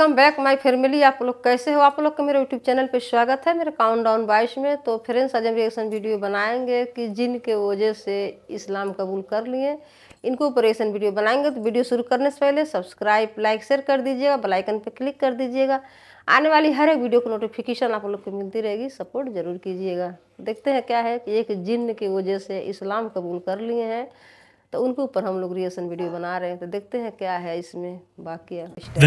Welcome back my family आप लोग कैसे हो आप लोग का मेरे यूट्यूब चैनल पे स्वागत है मेरे काउंट डाउन बाइस में तो फ्रेंड्स आज हम रिएक्शन वीडियो बनाएंगे कि तो जिन के वजह से इस्लाम कबूल कर लिए इनको ऊपर रिएक्शन वीडियो बनाएंगे तो वीडियो शुरू करने से पहले सब्सक्राइब लाइक शेयर कर दीजिएगा बेलाइकन पर क्लिक कर दीजिएगा आने वाली हर एक वीडियो को नोटिफिकेशन आप लोग को मिलती रहेगी सपोर्ट ज़रूर कीजिएगा देखते हैं क्या है कि एक जिन की वजह से इस्लाम कबूल कर लिए हैं The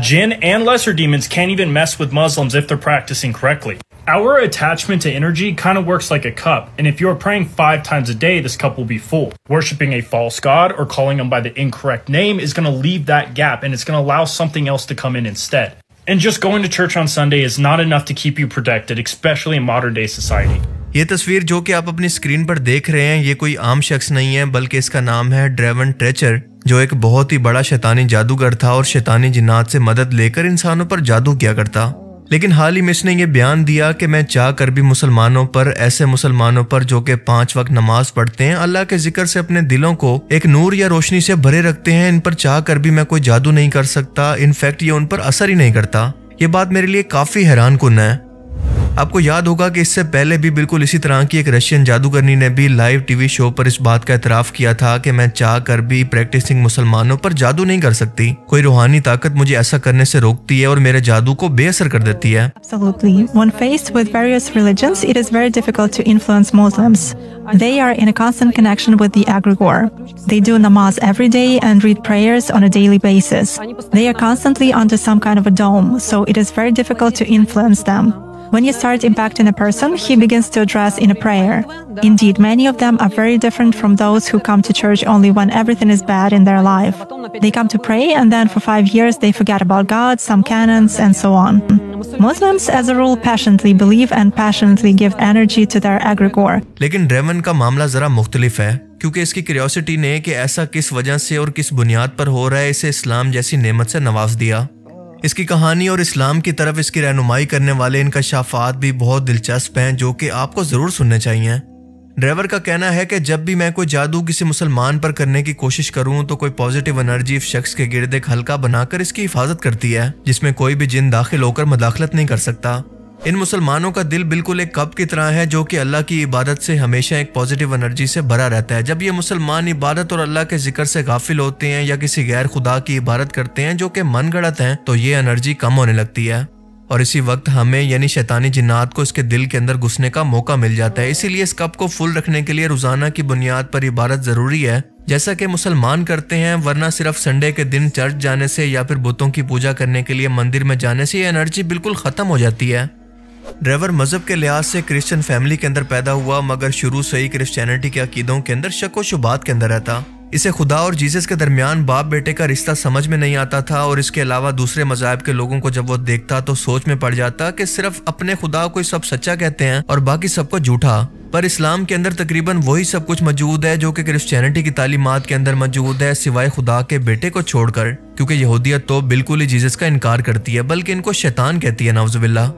jinn and lesser demons can't even mess with Muslims if they're practicing correctly. Our attachment to energy kind of works like a cup, and if you're praying five times a day, this cup will be full. Worshipping a false god or calling him by the incorrect name is going to leave that gap and it's going to allow something else to come in instead. And just going to church on Sunday is not enough to keep you protected, especially in modern day society. ये तस्वीर जो कि आप अपनी screen पर देख रहे हैं ये कोई आम शख्स नहीं है बल्कि इसका नाम है ड्रेवन ट्रेचर जो एक बहुत ही बड़ा शैतानी जादूगर था और शैतानी जिन्नात से मदद लेकर इंसानों पर जादू किया करता लेकिन हाल ही में इसने ये बयान दिया कि मैं चाह कर भी मुसलमानों पर ऐसे मुसलमानों पर जो कि पांच वक्त नमाज पढ़ते हैं अल्लाह के जिक्र से अपने दिलों को एक नूर या रोशनी से भरे रखते हैं इन पर चाह कर भी मैं कोई जादू नहीं कर सकता इनफैक्ट ये उन पर असर ही नहीं करता ये बात मेरे लिए काफी हैरान कन है आपको याद होगा कि इससे पहले भी बिल्कुल इसी तरह की एक रशियन जादूगरनी ने भी लाइव टीवी शो पर इस बात का एतराफ़ किया था कि मैं चाह कर भी प्रैक्टिसिंग मुसलमानों पर जादू नहीं कर सकती कोई रूहानी ताकत मुझे ऐसा करने से रोकती है और मेरे जादू को बेअसर कर देती है Absolutely. When faced with various religions, it is very difficult to influence Muslims. They are in a constant connection with the egregore. They do namaz every day and read prayers on a daily basis. They are constantly under some kind of a dome, so it is very difficult to influence them. When you start impacting a person, he begins to address in a prayer. Indeed, many of them are very different from those who come to church only when everything is bad in their life. They come to pray and then for five years they forget about God, some canons, and so on. Muslims, as a rule, passionately believe and passionately give energy to their egregore. लेकिन रेमन का मामला जरा मुख्तलिफ है क्योंकि इसकी curiosity ने कि ऐसा किस वजह से और किस बुनियाद पर हो रहा है इसे इस्लाम जैसी नेमत से नवाज दिया इसकी कहानी और इस्लाम की तरफ इसकी रहनुमाई करने वाले इनका शाफात भी बहुत दिलचस्प हैं जो कि आपको ज़रूर सुनने चाहिए ड्राइवर का कहना है कि जब भी मैं कोई जादू किसी मुसलमान पर करने की कोशिश करूं तो कोई पॉजिटिव एनर्जी इस शख्स के गिरदे एक हल्का बनाकर इसकी हिफाजत करती है जिसमें कोई भी जिन दाखिल होकर मदाखलत नहीं कर सकता इन मुसलमानों का दिल बिल्कुल एक कप की तरह है जो कि अल्लाह की इबादत से हमेशा एक पॉजिटिव एनर्जी से भरा रहता है जब ये मुसलमान इबादत और अल्लाह के जिक्र से गाफिल होते हैं या किसी गैर खुदा की इबादत करते हैं जो कि मन गढ़त है तो ये एनर्जी कम होने लगती है और इसी वक्त हमें यानी शैतानी जिन्नात को इसके दिल के अंदर घुसने का मौका मिल जाता है इसीलिए इस कप को फुल रखने के लिए रोजाना की बुनियाद पर इबादत जरूरी है जैसा कि मुसलमान करते हैं वरना सिर्फ संडे के दिन चर्च जाने से या फिर बुतों की पूजा करने के लिए मंदिर में जाने से ये एनर्जी बिल्कुल खत्म हो जाती है ड्राइवर मजहब के लिहाज से क्रिश्चियन फैमिली के अंदर पैदा हुआ मगर शुरू से ही क्रिश्चियनिटी के अकीदों के अंदर शको शुबात के अंदर रहता इसे खुदा और जीसस के दरमियान बाप बेटे का रिश्ता समझ में नहीं आता था और इसके अलावा दूसरे मजाहब के लोगों को जब वो देखता तो सोच में पड़ जाता कि सिर्फ अपने खुदा को सब सच्चा कहते हैं और बाकी सबको झूठा पर इस्लाम के अंदर तकरीबन वही सब कुछ मौजूद है जो कि क्रिश्चियनिटी की तालीमत के अंदर मौजूद है सिवाय खुदा के बेटे को छोड़कर क्योंकि यहूदियत तो बिल्कुल ही जीसस का इनकार करती है बल्कि इनको शैतान कहती है नवजुबिल्ला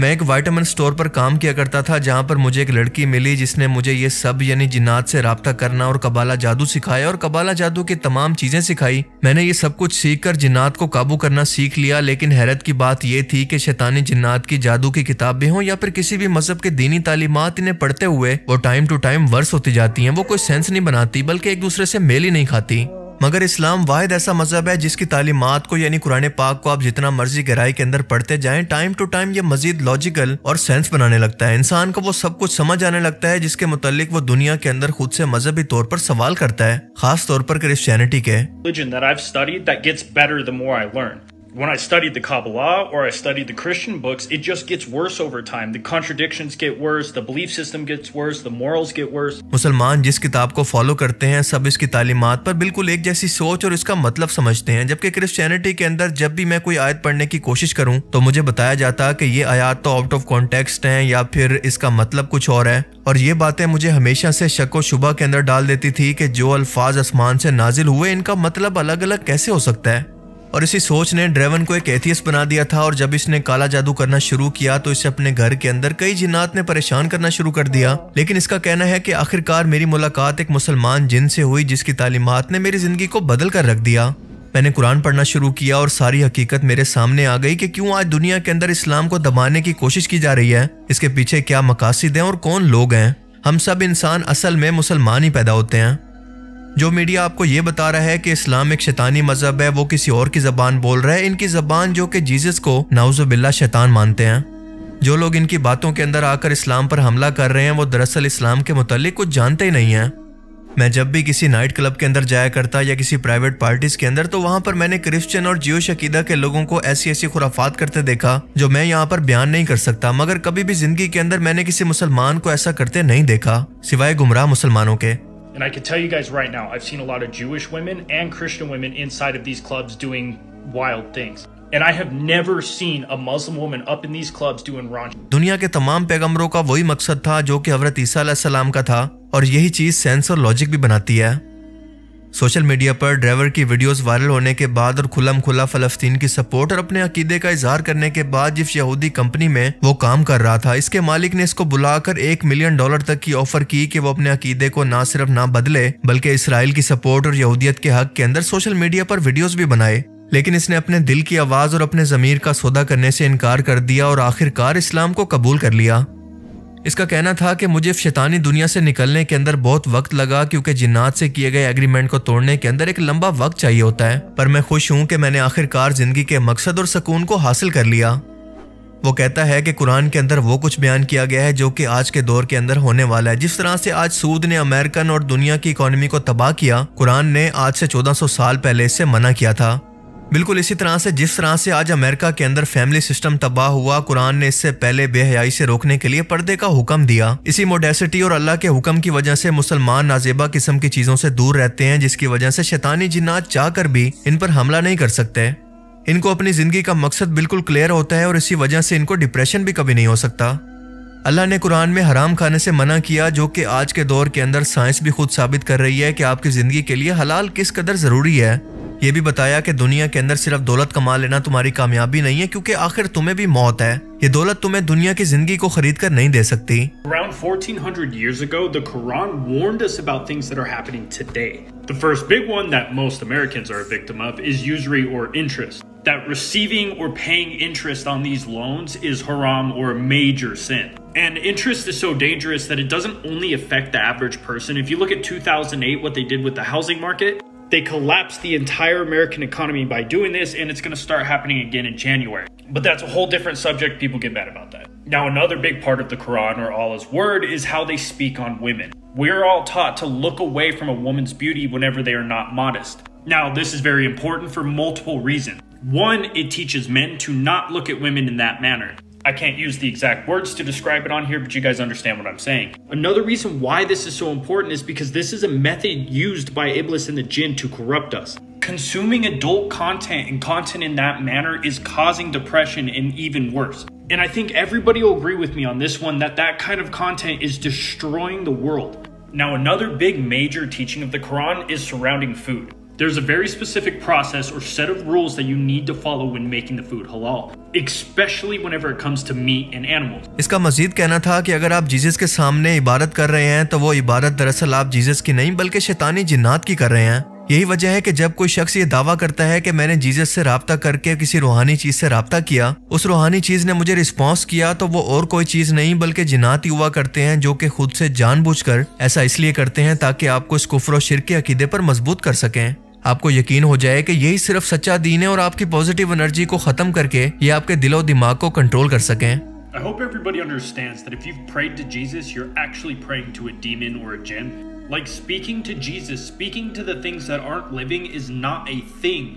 मैं एक वाइटामिन स्टोर पर काम किया करता था जहाँ पर मुझे एक लड़की मिली जिसने मुझे ये सब यानी जिन्नात से रबता करना और कबाला जादू सिखाया और कबाला जादू की तमाम चीजें सिखाई मैंने ये सब कुछ सीख कर जिन्नात को काबू करना सीख लिया लेकिन हैरत की बात यह थी कि शैतानी जिन्नात की जादू की किताबें हों या फिर किसी भी मजहब के दीनी तालीमत इन्हें पढ़ते हुए वो टाइम टू टाइम वर्स होती जाती है वो कोई सेंस नहीं बनाती बल्कि एक दूसरे से मेल ही नहीं खाती मगर इस्लाम वाहिद ऐसा मजहब है जिसकी तालीमत को यानी कुरान पाक को आप जितना मर्जी गहराई के अंदर पढ़ते जाएं टाइम टू टाइम ये मजीद लॉजिकल और सेंस बनाने लगता है इंसान को वो सब कुछ समझ आने लगता है जिसके मुतालिक वो दुनिया के अंदर खुद से मजहबी तौर पर सवाल करता है खास तौर पर क्रिश्चियनिटी के when I studied the Kabbalah or I studied the Christian books, it just gets worse over time. The contradictions get worse, the belief system gets worse, the morals get worse. Musliman jis kitab ko follow karte hain sab iski talimat par bilkul ek jaisi soch aur iska matlab samajhte hain jabki Christianity ke andar jab bhi main koi ayat padhne ki koshish karun to mujhe bataya jata hai ki ye ayat out of context hain ya phir iska matlab kuch aur hai aur ye baatein mujhe hamesha se shak aur shubha ke andar dal deti thi ki jo alfaaz aasman nazil hue inka matlab alag alag kaise ho और इसी सोच ने ड्रेवन को एक atheist बना दिया था और जब इसने काला जादू करना शुरू किया तो इसे अपने घर के अंदर कई जिन्नात ने परेशान करना शुरू कर दिया लेकिन इसका कहना है कि आखिरकार मेरी मुलाकात एक मुसलमान जिन से हुई जिसकी तालीमत ने मेरी जिंदगी को बदल कर रख दिया मैंने कुरान पढ़ना शुरू किया और सारी हकीकत मेरे सामने आ गई कि क्यों आज दुनिया के अंदर इस्लाम को दबाने की कोशिश की जा रही है इसके पीछे क्या मकासद हैं और कौन लोग हैं हम सब इंसान असल में मुसलमान ही पैदा होते हैं जो मीडिया आपको ये बता रहा है कि इस्लाम एक शैतानी मजहब है वो किसी और की जबान बोल रहा है इनकी जबान जो कि जीसस को नाउजुबिल्ला शैतान मानते हैं जो लोग इनकी बातों के अंदर आकर इस्लाम पर हमला कर रहे हैं वो दरअसल इस्लाम के मतलब कुछ जानते ही नहीं हैं मैं जब भी किसी नाइट क्लब के अंदर जाया करता या किसी प्राइवेट पार्टीज के अंदर तो वहाँ पर मैंने क्रिश्चियन और जियो शकीदा के लोगों को ऐसी ऐसी खुराफात करते देखा जो मैं यहाँ पर बयान नहीं कर सकता मगर कभी भी जिंदगी के अंदर मैंने किसी मुसलमान को ऐसा करते नहीं देखा सिवाय गुमराह मुसलमानों के And I can tell you guys right now, I've seen a lot of Jewish women and Christian women inside of these clubs doing wild things. And I have never seen a Muslim woman up in these clubs doing raunchy. दुनिया के तमाम पैगंबरों का वही मकसद था जो कि हजरत ईसा सलाम का था और यही चीज सेंस और लॉजिक भी बनाती है सोशल मीडिया पर ड्राइवर की वीडियोस वायरल होने के बाद और खुलम खुला फलस्तीन की सपोर्ट और अपने अकीदे का इजहार करने के बाद जिस यहूदी कंपनी में वो काम कर रहा था इसके मालिक ने इसको बुलाकर एक मिलियन डॉलर तक की ऑफर की कि वो अपने अकीदे को ना सिर्फ ना बदले बल्कि इसराइल की सपोर्ट और यहूदियत के हक के अंदर सोशल मीडिया पर वीडियोज़ भी बनाए लेकिन इसने अपने दिल की आवाज़ और अपने ज़मीर का सौदा करने से इनकार कर दिया और आखिरकार इस्लाम को कबूल कर लिया इसका कहना था कि मुझे शैतानी दुनिया से निकलने के अंदर बहुत वक्त लगा क्योंकि जिन्नात से किए गए एग्रीमेंट को तोड़ने के अंदर एक लंबा वक्त चाहिए होता है पर मैं खुश हूँ कि मैंने आखिरकार जिंदगी के मकसद और सुकून को हासिल कर लिया वो कहता है कि कुरान के अंदर वो कुछ बयान किया गया है जो कि आज के दौर के अंदर होने वाला है जिस तरह से आज सूद ने अमेरिकन और दुनिया की इकोनॉमी को तबाह किया कुरान ने आज से 1400 साल पहले इससे मना किया था बिल्कुल इसी तरह से जिस तरह से आज अमेरिका के अंदर फैमिली सिस्टम तबाह हुआ कुरान ने इससे पहले बेहयाई से रोकने के लिए पर्दे का हुक्म दिया इसी मोडेसिटी और अल्लाह के हुक्म की वजह से मुसलमान नाजेबा किस्म की चीजों से दूर रहते हैं जिसकी वजह से शैतानी जिन्ना चाह कर भी इन पर हमला नहीं कर सकते इनको अपनी जिंदगी का मकसद बिल्कुल क्लियर होता है और इसी वजह से इनको डिप्रेशन भी कभी नहीं हो सकता अल्लाह ने कुरान में हराम खाने से मना किया जो कि आज के दौर के अंदर साइंस भी खुद साबित कर रही है कि आपकी ज़िंदगी के लिए हलाल किस कदर ज़रूरी है ये भी बताया कि दुनिया के अंदर सिर्फ दौलत कमा लेना तुम्हारी कामयाबी नहीं है क्योंकि आखिर तुम्हें भी मौत है ये दौलत तुम्हें दुनिया की जिंदगी को खरीद कर नहीं दे सकती Around 1400 years ago, the Quran warned us about things that are happening today. The first big one that most Americans are a victim of is usury or interest. That receiving or paying interest on these loans is haram or a major sin. And interest is so dangerous that it doesn't only affect the average person. If you look at 2008, what they did with the housing market, They collapsed the entire American economy by doing this, and it's going to start happening again in January. But that's a whole different subject. People get mad about that. Now, another big part of the Quran or Allah's word is how they speak on women. We're all taught to look away from a woman's beauty whenever they are not modest. Now, this is very important for multiple reasons. One, it teaches men to not look at women in that manner. I can't use the exact words to describe it on here, but you guys understand what I'm saying. Another reason why this is so important is because this is a method used by Iblis and the Jinn to corrupt us. Consuming adult content and content in that manner is causing depression and even worse. And I think everybody will agree with me on this one that that kind of content is destroying the world. Now, another big major teaching of the Quran is surrounding food. There's a very specific process or set of rules that you need to follow when making the food halal, especially whenever it comes to meat and animals. इसका मजीद कहना था कि अगर आप Jesus के सामने इबादत कर रहे हैं तो वो इबादत दरअसल आप जीसस की नहीं बल्कि शैतानी जिन्नात की कर रहे हैं यही वजह है कि जब कोई शख्स ये दावा करता है कि मैंने जीसस से रबता करके किसी रूहानी चीज से रबता किया उस रूहानी चीज ने मुझे रिस्पॉन्स किया तो वो और कोई चीज नहीं बल्कि जिनात ही हुआ करते हैं जो कि खुद से जानबूझकर ऐसा इसलिए करते हैं ताकि आपको इस कुफर शिर के अकीदे पर मजबूत कर सकें आपको यकीन हो जाए कि यही सिर्फ सच्चा दीन है और आपकी पॉजिटिव एनर्जी को खत्म करके ये आपके दिलो दिमाग को कंट्रोल कर सकें I hope everybody understands that if you've prayed to Jesus, you're actually praying to a demon or a jinn. Like speaking to Jesus, speaking to the things that aren't living is not a thing.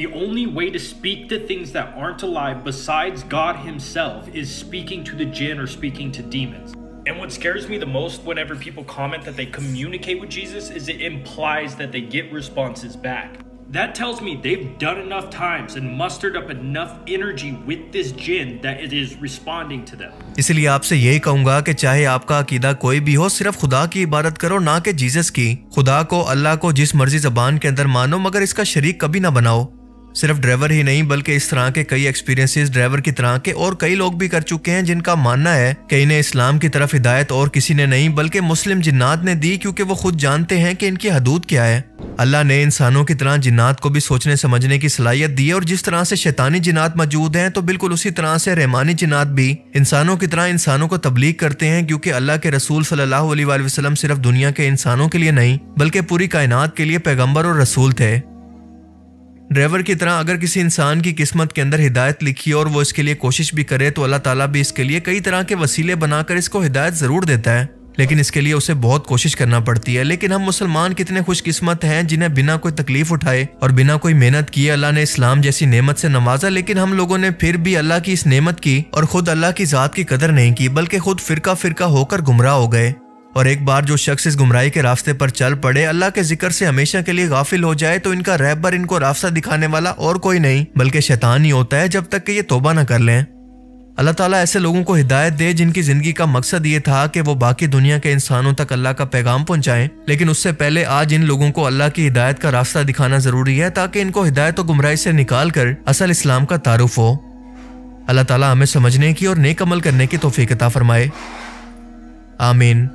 The only way to speak to things that aren't alive besides God Himself is speaking to the jinn or speaking to demons. And what scares me the most whenever people comment that they communicate with Jesus is it implies that they get responses back. That tells me they've done enough times and mustered up enough energy with this jinn that it is responding to them. इसलिए आपसे यही कहूंगा कि चाहे आपका अकीदा कोई भी हो सिर्फ खुदा की इबादत करो ना कि जीसस की खुदा को अल्लाह को जिस मर्जी जबान के अंदर मानो मगर इसका शरीक कभी ना बनाओ सिर्फ ड्राइवर ही नहीं बल्कि इस तरह के कई एक्सपीरियंसेस ड्राइवर की तरह के और कई लोग भी कर चुके हैं जिनका मानना है कि इन्हें इस्लाम की तरफ हिदायत और किसी ने नहीं बल्कि मुस्लिम जिन्नात ने दी क्योंकि वो खुद जानते हैं कि इनकी हदूद क्या है अल्लाह ने इंसानों की तरह जिन्नात को भी सोचने समझने की सलाहियत दी है और जिस तरह से शैतानी जिन्नात मौजूद हैं तो बिल्कुल उसी तरह से रहमानी जिन्नात भी इंसानों की तरह इंसानों को तबलीग करते हैं क्योंकि अल्लाह के रसूल सल्लल्लाहु अलैहि वसल्लम सिर्फ दुनिया के इंसानों के लिए नहीं बल्कि पूरी कायनात के लिए पैगम्बर और रसूल थे ड्राइवर की तरह अगर किसी इंसान की किस्मत के अंदर हिदायत लिखी और वो इसके लिए कोशिश भी करे तो अल्लाह ताला भी इसके लिए कई तरह के वसीले बनाकर इसको हिदायत ज़रूर देता है लेकिन इसके लिए उसे बहुत कोशिश करना पड़ती है लेकिन हम मुसलमान कितने खुशकिस्मत हैं जिन्हें बिना कोई तकलीफ उठाए और बिना कोई मेहनत किए अल्लाह ने इस्लाम जैसी नेमत से नवाजा लेकिन हम लोगों ने फिर भी अल्लाह की इस नेमत की और खुद अल्लाह की ज़ात की कदर नहीं की बल्कि खुद फिरका फिरका होकर गुमराह हो गए और एक बार जो शख्स इस गुमराही के रास्ते पर चल पड़े अल्लाह के जिक्र से हमेशा के लिए गाफिल हो जाए तो इनका रहबर इनको रास्ता दिखाने वाला और कोई नहीं बल्कि शैतान ही होता है जब तक कि ये तोबा ना कर लें अल्लाह ताला ऐसे लोगों को हिदायत दे जिनकी ज़िंदगी का मकसद ये था कि वो बाकी दुनिया के इंसानों तक अल्लाह का पैगाम पहुंचाएं लेकिन उससे पहले आज इन लोगों को अल्लाह की हिदायत का रास्ता दिखाना ज़रूरी है ताकि इनको हिदायत और गुमराही से निकाल कर असल इस्लाम का तारुफ हो अल्लाह ताला हमें समझने की और नेक अमल करने की तोफीकता फरमाए आमीन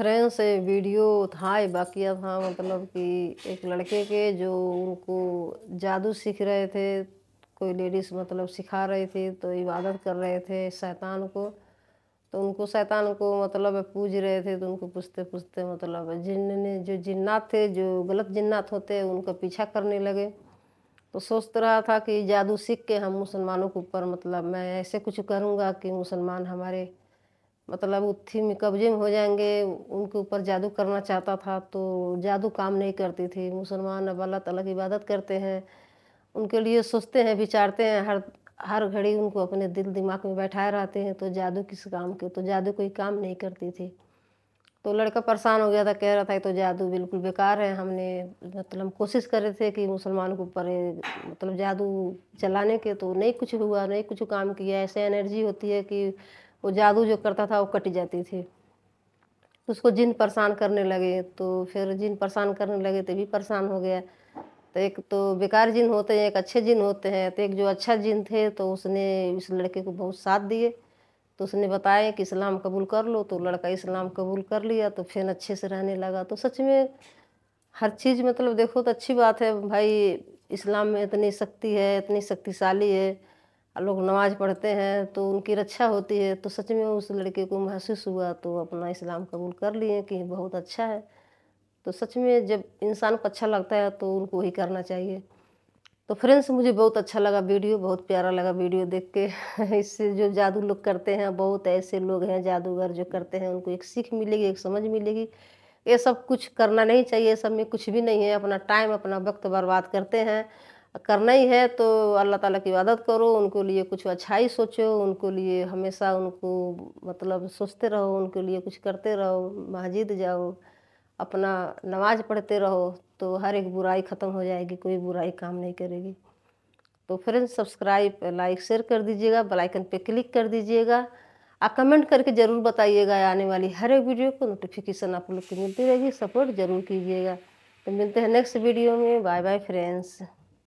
रेफरेंस वीडियो था बाकिया था मतलब कि एक लड़के के जो उनको जादू सीख रहे थे कोई लेडीज़ मतलब सिखा रही थी तो इबादत कर रहे थे शैतान को तो उनको शैतान को मतलब पूज रहे थे तो उनको पूछते पूछते मतलब जिन ने जो जिन्नात थे जो गलत जिन्नात होते उनका पीछा करने लगे तो सोच रहा था कि जादू सीख के हम मुसलमानों के ऊपर मतलब मैं ऐसे कुछ करूँगा कि मुसलमान हमारे मतलब उत्थी में कब्जे में हो जाएंगे उनके ऊपर जादू करना चाहता था तो जादू काम नहीं करती थी मुसलमान अब अल्लाह ताला की इबादत करते हैं उनके लिए सोचते हैं विचारते हैं हर हर घड़ी उनको अपने दिल दिमाग में बैठाए रहते हैं तो जादू किस काम के तो जादू कोई काम नहीं करती थी तो लड़का परेशान हो गया था कह रहा था तो जादू बिल्कुल बेकार है हमने मतलब हम कोशिश कर रहे थे कि मुसलमान के ऊपर मतलब जादू चलाने के तो नहीं कुछ हुआ नहीं कुछ काम किया ऐसे एनर्जी होती है कि वो जादू जो करता था वो कट जाती थी उसको जिन परेशान करने लगे तो फिर जिन परेशान करने लगे तो भी परेशान हो गया तो एक तो बेकार जिन होते हैं एक अच्छे जिन होते हैं तो एक जो अच्छा जिन थे तो उसने इस लड़के को बहुत साथ दिए तो उसने बताया कि इस्लाम कबूल कर लो तो लड़का इस्लाम कबूल कर लिया तो फिर अच्छे से रहने लगा तो सच में हर चीज़ मतलब देखो तो अच्छी बात है भाई इस्लाम में इतनी शक्ति है इतनी शक्तिशाली है लोग नमाज़ पढ़ते हैं तो उनकी रक्षा होती है तो सच में उस लड़के को महसूस हुआ तो अपना इस्लाम कबूल कर लिए कि बहुत अच्छा है तो सच में जब इंसान को अच्छा लगता है तो उनको वही करना चाहिए तो फ्रेंड्स मुझे बहुत अच्छा लगा वीडियो बहुत प्यारा लगा वीडियो देख के इससे जो जादू लोग करते हैं बहुत ऐसे लोग हैं जादूगर जो करते हैं उनको एक सीख मिलेगी एक समझ मिलेगी ये सब कुछ करना नहीं चाहिए सब में कुछ भी नहीं है अपना टाइम अपना वक्त बर्बाद करते हैं करना ही है तो अल्लाह ताला की इबादत करो उनको लिए कुछ अच्छाई सोचो उनको लिए हमेशा उनको मतलब सोचते रहो उनके लिए कुछ करते रहो मस्जिद जाओ अपना नमाज पढ़ते रहो तो हर एक बुराई ख़त्म हो जाएगी कोई बुराई काम नहीं करेगी तो फ्रेंड्स सब्सक्राइब लाइक शेयर कर दीजिएगा बेलाइकन पे क्लिक कर दीजिएगा आप कमेंट करके ज़रूर बताइएगा आने वाली हर एक वीडियो को नोटिफिकेशन आप लोग को मिलती रहेगी सपोर्ट ज़रूर कीजिएगा तो मिलते हैं नेक्स्ट वीडियो में बाय बाय फ्रेंड्स